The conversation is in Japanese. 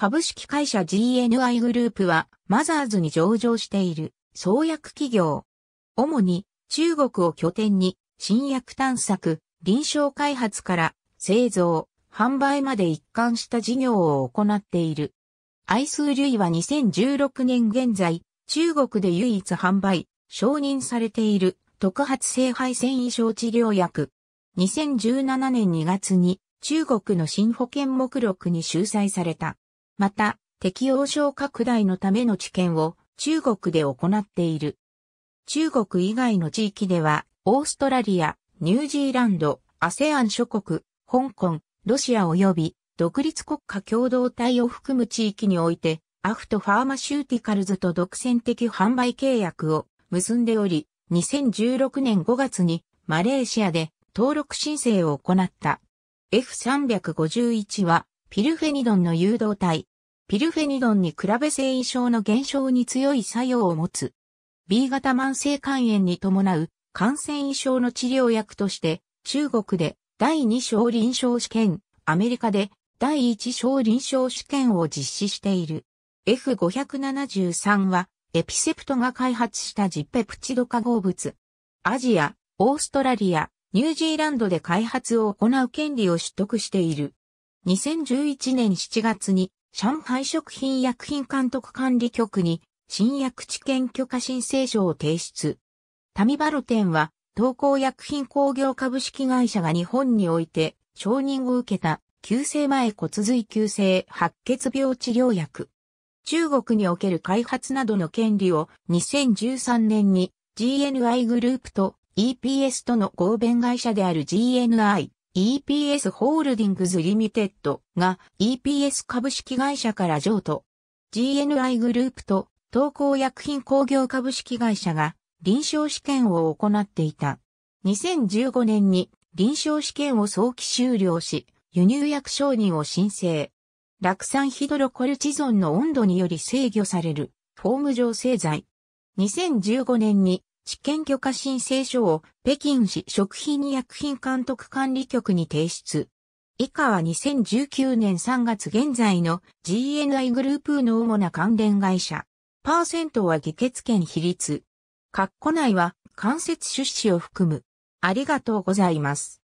株式会社 GNI グループは、マザーズに上場している、創薬企業。主に、中国を拠点に、新薬探索、臨床開発から、製造、販売まで一貫した事業を行っている。愛数類は2016年現在、中国で唯一販売、承認されている特発性肺腺異症治療薬。2017年2月に中国の新保険目録に収載された。また、適応症拡大のための治験を中国で行っている。中国以外の地域では、オーストラリア、ニュージーランド、アセアン諸国、香港、ロシア及び独立国家共同体を含む地域において、アフトファーマシューティカルズと独占的販売契約を結んでおり、2016年5月にマレーシアで登録申請を行った。F351 はピルフェニドンの誘導体ピルフェニドンに比べ性異症の減少に強い作用を持つ。B 型慢性肝炎に伴う感染異症の治療薬として、中国で第2小臨床試験、アメリカで第1小臨床試験を実施している。F573 は、エピセプトが開発したジッペプチド化合物。アジア、オーストラリア、ニュージーランドで開発を行う権利を取得している。2011年7月に上海食品薬品監督管理局に新薬知見許可申請書を提出。タミバロ店は東光薬品工業株式会社が日本において承認を受けた急性前骨髄急性白血病治療薬。中国における開発などの権利を2013年に GNI グループと EPS との合弁会社である GNI EPS ホールディングズリミテッドが EPS 株式会社から譲渡。GNI グループと東稿薬品工業株式会社が臨床試験を行っていた。2015年に臨床試験を早期終了し、輸入薬承認を申請。落酸ヒドロコルチゾンの温度により制御されるフォーム上製剤。2015年に試験許可申請書を北京市食品医薬品監督管理局に提出。以下は2019年3月現在の GNI グループの主な関連会社。パーセントは議決権比率。括弧内は間接出資を含む。ありがとうございます。